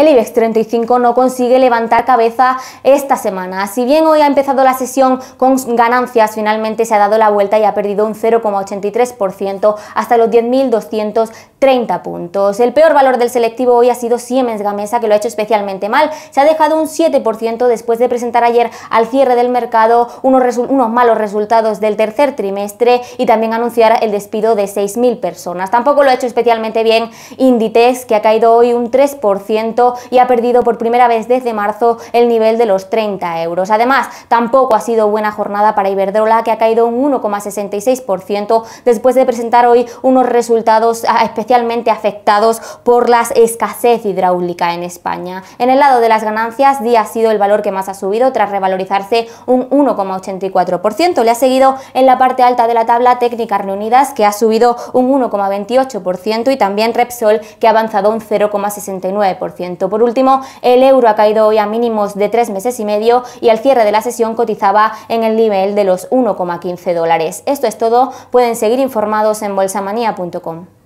El IBEX 35 no consigue levantar cabeza esta semana. Si bien hoy ha empezado la sesión con ganancias, finalmente se ha dado la vuelta y ha perdido un 0,83% hasta los 10.230 puntos. El peor valor del selectivo hoy ha sido Siemens Gamesa, que lo ha hecho especialmente mal. Se ha dejado un 7% después de presentar ayer al cierre del mercado unos, malos resultados del tercer trimestre y también anunciar el despido de 6.000 personas. Tampoco lo ha hecho especialmente bien Inditex, que ha caído hoy un 3% y ha perdido por primera vez desde marzo el nivel de los 30 euros. Además, tampoco ha sido buena jornada para Iberdrola, que ha caído un 1,66% después de presentar hoy unos resultados ah, especialmente afectados por la escasez hidráulica en España. En el lado de las ganancias, di ha sido el valor que más ha subido tras revalorizarse un 1,84%. Le ha seguido en la parte alta de la tabla Técnicas Reunidas, que ha subido un 1,28% y también Repsol, que ha avanzado un 0,69%. Por último, el euro ha caído hoy a mínimos de tres meses y medio y al cierre de la sesión cotizaba en el nivel de los 1,15 dólares. Esto es todo, pueden seguir informados en bolsamanía.com.